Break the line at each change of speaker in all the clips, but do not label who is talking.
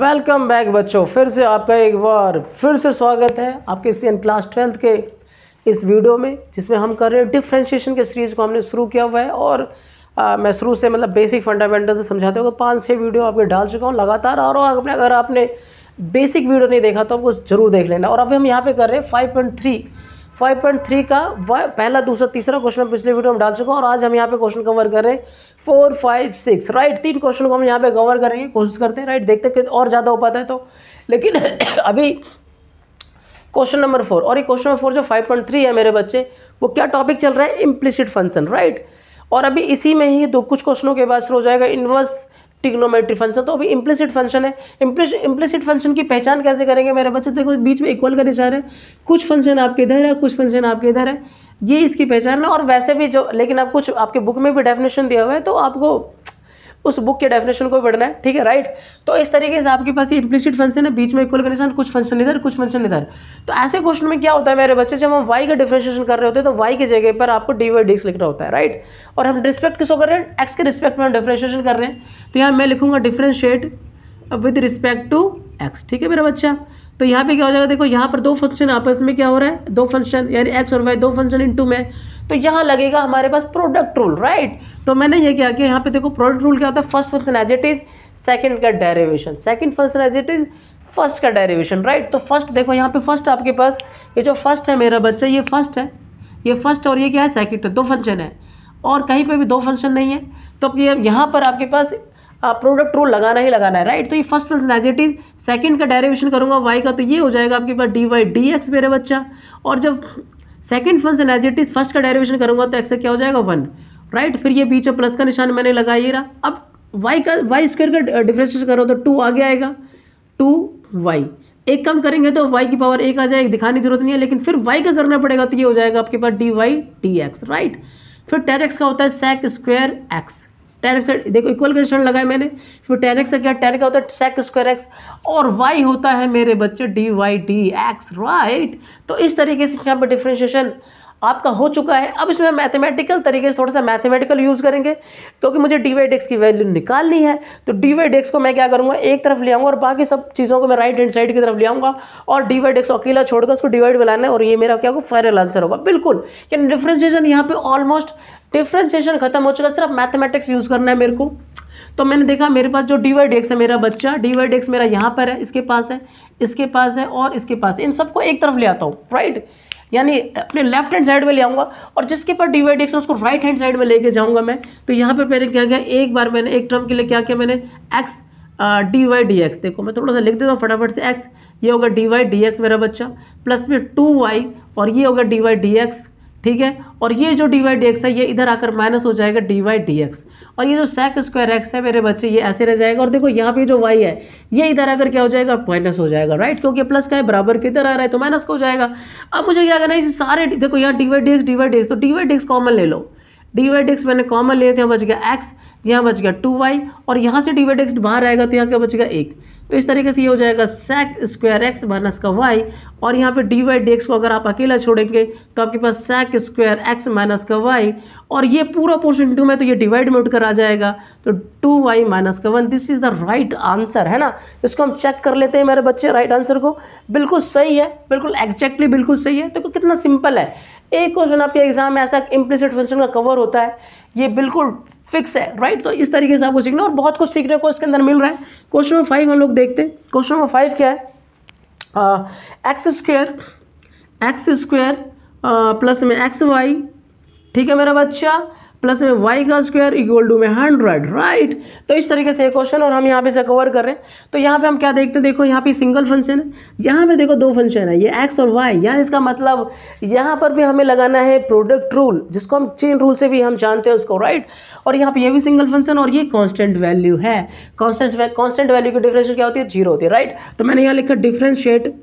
Welcome back बच्चों फिर से आपका एक बार फिर से स्वागत है आपके एन क्लास ट्वेल्थ के इस वीडियो में जिसमें हम कर रहे हैं डिफ्रेंशिएशन के सीरीज़ को हमने शुरू किया हुआ है और आ, मैं शुरू से मतलब बेसिक फंडामेंटल से समझाते हुए पाँच छः वीडियो आपके डाल चुका हूँ लगातार और अपने अगर आपने बेसिक वीडियो नहीं देखा तो आपको ज़रूर देख लेना और अभी हम यहाँ पर कर रहे हैं फाइव पॉइंट थ्री 5.3 का पहला दूसरा तीसरा क्वेश्चन पिछले वीडियो में डाल चुका और आज हम यहाँ पे क्वेश्चन कवर कर रहे हैं फोर फाइव सिक्स राइट तीन क्वेश्चन को हम यहाँ पे कवर करेंगे कोशिश करते हैं राइट देखते हैं और ज़्यादा हो पाता है तो लेकिन अभी क्वेश्चन नंबर फोर और ये क्वेश्चन नंबर फोर जो फाइव पॉइंट थ्री है मेरे बच्चे वो क्या टॉपिक चल रहा है इम्प्लिसिट फंक्शन राइट और अभी इसी में ही दो कुछ क्वेश्चनों के बाद शुरू हो जाएगा इनवर्स टिग्नोमेट्री फंक्शन तो अभी इम्प्लिसिट फंक्शन है इम्प्लिसिट फंक्शन की पहचान कैसे करेंगे मेरे बच्चे देखो बीच में इक्वल का निशान है कुछ फंक्शन आपके इधर है कुछ फंक्शन आपके इधर है ये इसकी पहचान है और वैसे भी जो लेकिन आप कुछ आपके बुक में भी डेफिनेशन दिया हुआ है तो आपको उस बुक के डेफिनेशन को पढ़ना है ठीक है राइट तो इस तरीके से आपके पास ये फंक्शन है बीच में इक्वल कंडीशन कुछ फंक्शन इधर कुछ फंक्शन इधर तो ऐसे क्वेश्चन में क्या होता है मेरे बच्चे जब हम वाई का डिफ्रेंशिएशन कर रहे होते हैं तो वाई की जगह पर आपको डी वाई डिक्स लिखना होता है राइट और हम रिस्पेक्ट किसको कर रहे हैं एक्स के रिस्पेक्ट में हम डिफ्रेंशिएशन कर रहे हैं तो यहाँ मैं लिखूंगा differentiate with respect to X ठीक है मेरा बच्चा तो यहाँ पे क्या हो जाएगा देखो यहाँ पर दो फंक्शन आपस में क्या हो रहा है दो फंक्शन यानी एक्स और वाई दो फंक्शन इन टू में तो यहाँ लगेगा हमारे पास प्रोडक्ट रूल राइट तो मैंने ये क्या किया यहाँ पे देखो प्रोडक्ट रूल क्या होता है first function as it is second का derivation second function as it is first का डेरिवेशन राइट तो फर्स्ट देखो यहाँ पे फर्स्ट आपके पास ये जो फर्स्ट है मेरा बच्चा ये फर्स्ट है ये फर्स्ट और ये क्या है सेकेंड दो फंक्शन है और कहीं पर भी दो फंक्शन नहीं है तो ये यहाँ पर आपके पास प्रोडक्ट रूल लगाना ही लगाना है राइट तो ये first function as it is second का डेरिवेशन करूँगा वाई का तो ये हो जाएगा आपके पास डी वाई डी एक्स मेरे बच्चा और जब second function as it is first का डेरिवेशन करूंगा तो एक्स क्या हो जाएगा वन राइट right? फिर ये बीच में प्लस का निशान मैंने लगा रहा अब वाई का वाई स्क्वायर का डिफ्रेंशिएशन करो तो टू आगे आएगा टू वाई एक कम करेंगे तो वाई की पावर एक आ जाएगी दिखाने की जरूरत नहीं है लेकिन फिर वाई का करना पड़ेगा तो ये हो जाएगा आपके पास D Y D x right फिर टेन एक्स का होता है sec square X tan X देखो इक्वल कंडीशन लगाया मैंने फिर टेन एक्स क्या टेन का होता है सेक स्क्वायर एक्स और वाई होता है मेरे बच्चे D Y D x right तो इस तरीके से यहाँ पर डिफ्रेंशिएशन आपका हो चुका है अब इसमें मैथमेटिकल तरीके से थोड़ा सा मैथमेटिकल यूज़ करेंगे क्योंकि मुझे डी वाई डेक्स की वैल्यू निकालनी है तो डी वाई डेक्स को मैं क्या करूँगा एक तरफ ले आऊँगा और बाकी सब चीज़ों को मैं राइट हैंड साइड की तरफ ले आऊँगा और डी वाई को अकेला छोड़कर उसको डिवाइड लाना है और ये मेरा क्या होगा फाइनल आंसर होगा बिल्कुल यानी डिफ्रेंशिएशन यहाँ पर ऑलमोस्ट डिफ्रेंशिएशन खत्म हो चुका सिर्फ मैथमेटिक्स यूज़ करना है मेरे को तो मैंने देखा मेरे पास जो डी वाई डेक्स है मेरा बच्चा डी वाई डी मेरा यहाँ पर है इसके पास है इसके पास है और इसके पास है इन सबको एक तरफ ले आता हूँ राइट यानी अपने लेफ्ट हैंड साइड में ले आऊँगा और जिसके पास डी वाई डी एक्स उसको राइट हैंड साइड में लेके जाऊँगा मैं तो यहाँ पर मैंने क्या किया एक बार मैंने एक टर्म के लिए क्या किया मैंने X D Y D X देखो मैं थोड़ा सा लिख देता हूँ फटाफट से एक्स ये होगा डी वाई डी एक्स मेरा बच्चा प्लस में टू वाई और ये होगा डी वाई डी एक्स ठीक है और ये जो डी वाई डी एक्स है ये इधर आकर माइनस हो जाएगा डी वाई डी एक्स और ये जो सेक स्क्वायर एक्स है मेरे बच्चे ये ऐसे रह जाएगा और देखो यहाँ पे जो वाई है ये इधर आकर क्या हो जाएगा माइनस हो जाएगा राइट क्योंकि प्लस का है बराबर किधर आ रहा है तो माइनस का हो जाएगा अब मुझे क्या करना है सारे देखो यहाँ D Y D X Y D तो D Y D x common ले लो डी वाई डी मैंने कॉमन लिए थे बच गया एक्स यहाँ बच गया टू वाई और यहाँ से डी वाई डी एक्स बाहर आएगा तो यहाँ क्या गया एक तो इस तरीके से ये हो जाएगा sec स्क्वायर एक्स माइनस का वाई और यहाँ पे डी वाई डी एक्स को अगर आप अकेला छोड़ेंगे तो आपके पास sec स्क्वायर एक्स माइनस का वाई और ये पूरा पोर्शन टू में तो ये डिवाइड में उठकर आ जाएगा तो टू वाई माइनस का one this is the right answer है ना इसको हम चेक कर लेते हैं मेरे बच्चे राइट आंसर को बिल्कुल सही है बिल्कुल एग्जैक्टली बिल्कुल सही है तो कितना सिंपल है एक क्वेश्चन आपके एग्जाम में ऐसा इम्प्लिसिट फंक्शन का कवर होता है ये बिल्कुल फिक्स है राइट तो इस तरीके से आपको सीखना और बहुत कुछ सीखने को इसके अंदर मिल रहा है क्वेश्चन नंबर फाइव हम लोग देखते हैं क्वेश्चन नंबर फाइव क्या है X square X square plus में एक्स वाई ठीक है मेरा बच्चा प्लस में वाई का स्क्वायर इक्वल टू में हंड्रेड राइट तो इस तरीके से क्वेश्चन और हम यहाँ पे से कवर कर रहे हैं तो यहाँ पे हम क्या देखते हैं देखो यहाँ पे सिंगल फंक्शन है यहाँ पे देखो दो फंक्शन है ये एक्स और वाई यहाँ इसका मतलब यहाँ पर भी हमें लगाना है प्रोडक्ट रूल जिसको हम चेन रूल से भी हम जानते हैं उसको राइट और यहाँ पर यह भी सिंगल फंक्शन और ये कॉन्स्टेंट वैल्यू है कॉन्स्टेंट कॉन्स्टेंट वैल्यू की डिफरेंशिएट क्या होती है जीरो होती है राइट तो मैंने यहाँ लिखा differentiate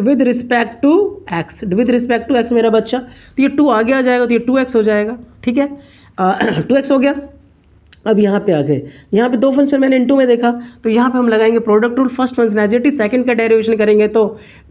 with respect to X with respect to X मेरा बच्चा तो ये टू आगे आ जाएगा तो ये टू एक्स हो जाएगा ठीक है टू एक्स हो गया अब यहाँ पे आ गए यहाँ पे दो फंक्शन मैंने इंटू में देखा तो यहाँ पे हम लगाएंगे product rule first function as it is second का डेरिवेशन करेंगे तो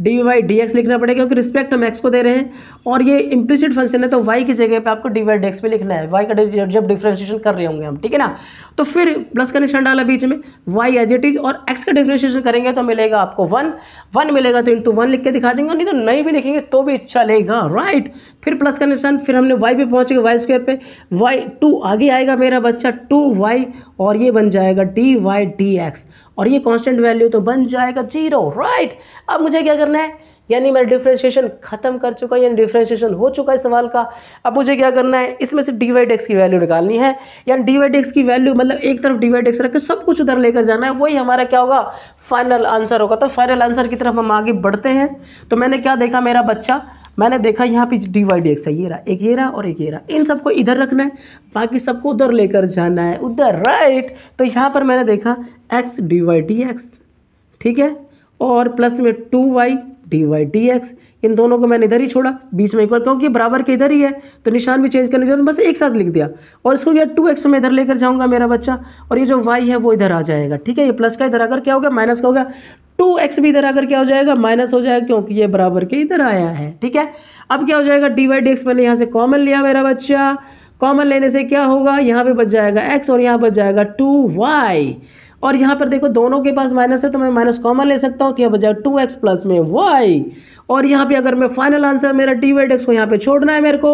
डी वाई डी एक्स लिखना पड़ेगा क्योंकि रिस्पेक्ट हम एक्स को दे रहे हैं और ये इंप्लिसिट फंक्शन है तो वाई की जगह पे आपको डी वाई डी एक्स पे लिखना है वाई का जब डिफ्रेंशिएशन कर रहे होंगे हम ठीक है ना तो फिर प्लस का निशान डाला बीच में वाई एज इट इज और एक्स का डिफ्रेंशिएशन करेंगे तो मिलेगा आपको वन वन मिलेगा तो इंटू वन लिख के दिखा देंगे नहीं तो नहीं भी लिखेंगे तो भी अच्छा लेगा राइट फिर प्लस का निशान फिर हमने वाई पे पहुंचेगा वाई स्क्वायर पे वाई टू आगे आएगा मेरा बच्चा टू टू वाई और ये बन जाएगा डी वाई डी एक्स और ये कांस्टेंट वैल्यू तो बन जाएगा जीरो राइट अब मुझे क्या करना है यानी मैं डिफ्रेंशिएशन खत्म कर चुका यानी डिफ्रेंशिएशन हो चुका है सवाल का अब मुझे क्या करना है इसमें से डी वाई डेक्स की वैल्यू निकालनी है यानी डी वाई डेक्स की वैल्यू मतलब एक तरफ डी वाई डेक्स रख के सब कुछ उधर लेकर जाना है वही हमारा क्या होगा फाइनल आंसर होगा तो फाइनल आंसर की तरफ हम आगे बढ़ते हैं तो मैंने क्या देखा मेरा बच्चा मैंने देखा यहाँ पे डी वाई डी एक्स है ये रहा एक ये रहा और एक ये रहा इन सबको इधर रखना है बाकी सबको उधर लेकर जाना है उधर राइट तो यहाँ पर मैंने देखा X D Y D X ठीक है और प्लस में two Y D Y D X इन दोनों को मैंने इधर ही छोड़ा बीच में एक बार क्योंकि बराबर के इधर ही है तो निशान भी चेंज करने की जरूरत बस एक साथ लिख दिया और इसको यह टू एक्स में इधर लेकर जाऊंगा मेरा बच्चा और ये जो वाई है वो इधर आ जाएगा ठीक है ये प्लस का इधर आकर क्या होगा माइनस का होगा टू एक्स भी इधर आकर क्या हो जाएगा माइनस हो जाएगा क्योंकि ये बराबर के इधर आया है ठीक है अब क्या हो जाएगा डी वाई डी एक्स मैंने यहाँ से कॉमन लिया मेरा बच्चा कॉमन लेने से क्या होगा यहाँ पे बच जाएगा एक्स और यहाँ बच जाएगा टू वाई और यहाँ पर देखो दोनों के पास माइनस है तो मैं माइनस कॉमन ले सकता हूँ तो यहाँ बच जाएगा टू एक्स प्लस में वाई और यहाँ पे अगर मैं फाइनल आंसर मेरा डी वाई एक्स को यहाँ पर छोड़ना है मेरे को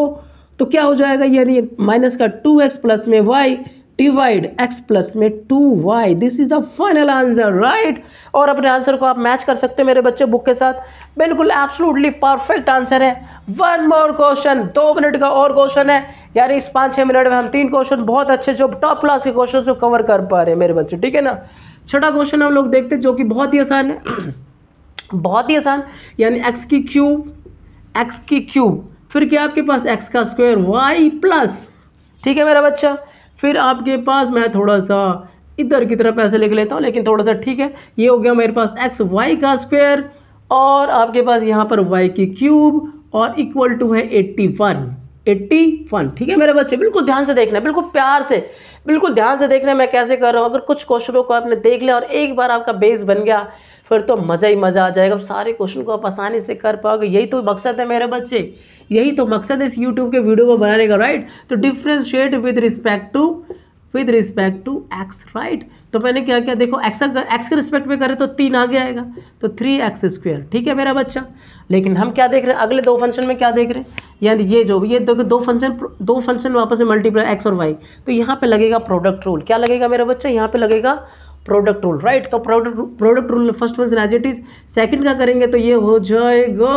तो क्या हो जाएगा यानी माइनस का टू एक्स प्लस में वाई डिवाइड एक्स प्लस में two Y this is the final answer right और अपने आंसर को आप मैच कर सकते हो मेरे बच्चे बुक के साथ बिल्कुल एब्सोलूटली परफेक्ट आंसर है वन मोर क्वेश्चन दो मिनट का और क्वेश्चन है यार इस पाँच छः मिनट में हम तीन क्वेश्चन बहुत अच्छे जो टॉप क्लास के क्वेश्चन को कवर कर पा रहे हैं मेरे बच्चे ठीक है ना छठा क्वेश्चन हम लोग देखते हैं जो कि बहुत ही आसान है बहुत ही आसान यानी एक्स की क्यूब एक्स की क्यूब फिर क्या आपके पास एक्स का स्क्वायर वाई प्लस ठीक है मेरा बच्चा फिर आपके पास मैं थोड़ा सा इधर की तरफ पैसे लिख लेता हूँ लेकिन थोड़ा सा ठीक है ये हो गया मेरे पास एक्स वाई का स्क्वायर और आपके पास यहाँ पर वाई की क्यूब और इक्वल टू है एट्टी वन एट्टी वन ठीक है मेरे बच्चे बिल्कुल ध्यान से देखना बिल्कुल प्यार से बिल्कुल ध्यान से देख रहे हैं मैं कैसे कर रहा हूँ अगर कुछ क्वेश्चनों को आपने देख लिया और एक बार आपका बेस बन गया फिर तो मज़ा ही मज़ा आ जाएगा सारे क्वेश्चन को आप आसानी से कर पाओगे यही तो मकसद है मेरे बच्चे यही तो मकसद है इस यूट्यूब के वीडियो को बनाने का राइट तो differentiate with respect to with respect to x right तो मैंने क्या किया देखो एक्स एक्स के रिस्पेक्ट में करें तो तीन आगे आएगा तो थ्री एक्स स्क्वेयर ठीक है मेरा बच्चा लेकिन हम क्या देख रहे हैं अगले दो फंक्शन में क्या देख रहे हैं यानी ये जो ये देखो दो फंक्शन दो फंक्शन वापस से मल्टीप्लाई एक्स और वाई तो यहाँ पे लगेगा प्रोडक्ट रूल क्या लगेगा मेरा बच्चा यहाँ पे लगेगा प्रोडक्ट रूल राइट तो product product rule first function as it is second का करेंगे तो ये हो जाएगा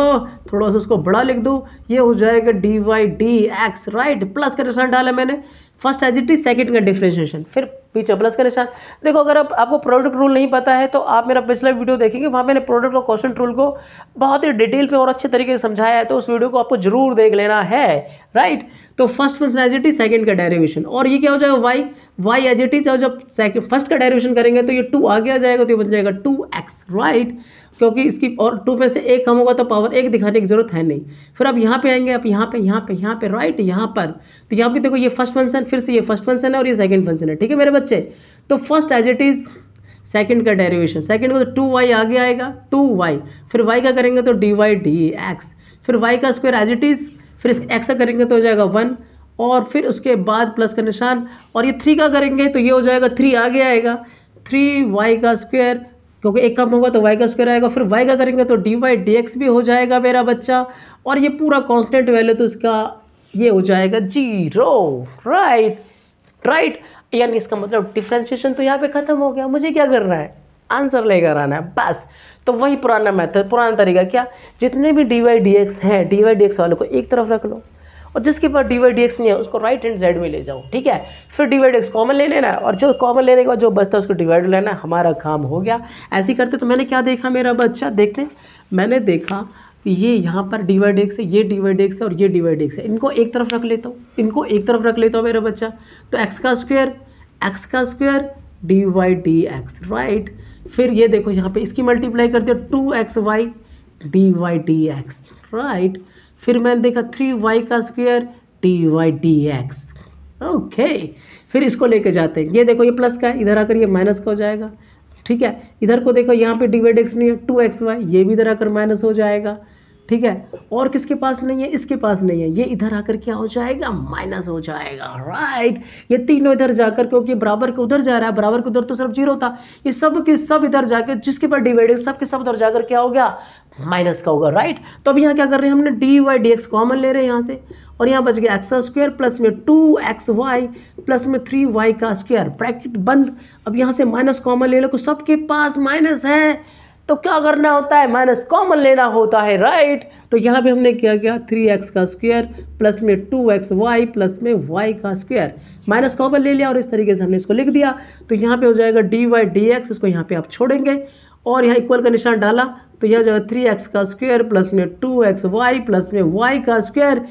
थोड़ा सा उसको बड़ा लिख दो ये हो जाएगा d Y D x right plus का रिजल्ट डाला मैंने first as it is second का डिफ्रेंशिएशन फिर पीछे प्लस का निशान देखो अगर आप आपको प्रोडक्ट रूल नहीं पता है तो आप मेरा पिछला वीडियो देखेंगे वहाँ मैंने प्रोडक्ट और क्वेश्चन रूल को बहुत ही डिटेल पे और अच्छे तरीके से समझाया है तो उस वीडियो को आपको जरूर देख लेना है राइट तो फर्स्ट फंक्शनैलिटी सेकेंड का डायरेवेशन और ये क्या हो जाएगा वाई वाई एजिटी जब फर्स्ट का डायरेवेशन करेंगे तो ये टू आगे आ जाएगा तो ये बन जाएगा टू एक्स राइट क्योंकि इसकी और टू में से एक कम होगा तो पावर एक दिखाने की जरूरत है नहीं फिर आप यहाँ पे आएंगे आप यहाँ पे यहाँ पे यहाँ पे राइट यहाँ पर तो यहाँ पे देखो ये फर्स्ट फंक्शन फिर से ये फर्स्ट फंक्शन है और ये सेकंड फंक्शन है ठीक है मेरे बच्चे तो first as it is second का डेरिवेशन सेकंड का तो टू वाई आगे आएगा टू वाई फिर वाई का करेंगे तो डी वाई डी एक्स फिर वाई का स्क्वायर एज इट इज़ फिर एक्स का करेंगे तो हो जाएगा वन और फिर उसके बाद प्लस का निशान और ये थ्री का करेंगे तो ये हो जाएगा थ्री आगे आएगा थ्री वाई का स्क्वायर क्योंकि एक कम होगा तो वाई का स्क्वायर आएगा फिर वाई का करेंगे तो डी वाई डी एक्स भी हो जाएगा मेरा बच्चा और ये पूरा कांस्टेंट वैल्यू तो इसका ये हो जाएगा जीरो राइट राइट यानी इसका मतलब डिफ्रेंशिएशन तो यहाँ पे ख़त्म हो गया मुझे क्या करना है आंसर लेकर आना है बस तो वही पुराना मैथड पुराना तरीका क्या जितने भी डी वाई डी एक्स हैं डी वाई डी एक्स वालों को एक तरफ रख लो और जिसके पास डी वाई डी एक्स नहीं है उसको राइट हैंड साइड में ले जाओ ठीक है फिर d Y D x common ले लेना है और जो कॉमन लेने के बाद जो बचता है उसको डिवाइड लेना है हमारा काम हो गया ऐसे करते तो मैंने क्या देखा मेरा बच्चा देखते मैंने देखा ये यहाँ पर डी वाई डी एक्स है ये डी वाई डी एक्स है और ये डी वाई डी एक्स है इनको एक तरफ रख लेता हूँ इनको एक तरफ रख लेता हूँ मेरा बच्चा तो एक्स का स्क्वेयर एक्स का square d Y D x right फिर ये देखो यहाँ पे इसकी मल्टीप्लाई करते हो two x Y D Y D x right फिर मैंने देखा थ्री वाई का square d y D x okay फिर इसको लेके जाते हैं ये देखो ये प्लस का है इधर आकर ये माइनस का हो जाएगा ठीक है इधर को देखो यहाँ पे डिवाइड एक्स नहीं है टू एक्स वाई ये भी इधर आकर माइनस हो जाएगा ठीक है और किसके पास नहीं है इसके पास नहीं है ये इधर आकर क्या हो जाएगा माइनस हो जाएगा राइट ये तीनों इधर जाकर क्योंकि बराबर के उधर जा रहा है बराबर के उधर तो सिर्फ जीरो था ये सब के सब इधर जाकर जिसके पास डिवाइड सब के सब उधर जाकर क्या हो गया माइनस का होगा राइट तो अब यहाँ क्या कर रहे हैं हमने d Y D x common ले रहे हैं यहाँ से और यहाँ बच गया एक्स स्क्वायर प्लस में टू एक्स वाई प्लस में थ्री वाई का स्क्वायर ब्रैकेट बंद अब यहाँ से माइनस कॉमन ले लो को तो सबके पास माइनस है तो क्या करना होता है माइनस कॉमन लेना होता है राइट तो यहाँ पे हमने क्या किया थ्री एक्स का स्क्वायर प्लस में टू एक्स वाई प्लस में वाई का स्क्वायर माइनस कॉमन ले लिया और इस तरीके से हमने इसको लिख दिया तो यहाँ पे हो जाएगा डी वाई डी एक्स इसको यहाँ पे आप छोड़ेंगे और यहाँ इक्वल का निशान डाला तो यह जो है थ्री एक्स का स्क्वायर प्लस में टू एक्स वाई प्लस में वाई का स्क्वायर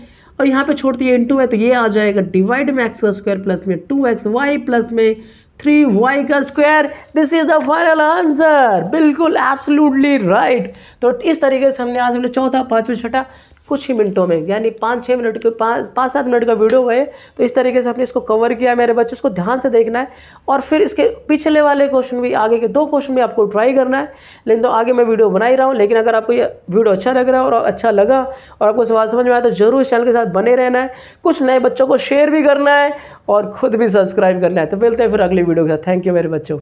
और यहाँ पे छोड़ती है इंटू है तो ये आ जाएगा डिवाइड में एक्स का स्क्वायर प्लस में टू एक्स वाई प्लस में थ्री वाई का square this is the final answer बिल्कुल एब्सोल्युटली राइट तो इस तरीके से हमने आज हमने चौथा पांचवें छठा कुछ ही मिनटों में यानी पाँच छः मिनट के पाँच पाँच सात मिनट का वीडियो है तो इस तरीके से आपने इसको कवर किया मेरे बच्चे उसको ध्यान से देखना है और फिर इसके पिछले वाले क्वेश्चन भी आगे के दो क्वेश्चन भी आपको ट्राई करना है लेकिन तो आगे मैं वीडियो बना ही रहा हूँ लेकिन अगर आपको ये वीडियो अच्छा लग रहा है और अच्छा लगा और आपको सवाल समझ में आया तो ज़रूर इस चैनल के साथ बने रहना है कुछ नए बच्चों को शेयर भी करना है और ख़ुद भी सब्सक्राइब करना है तो मिलते हैं फिर अगली वीडियो के साथ थैंक यू मेरे बच्चों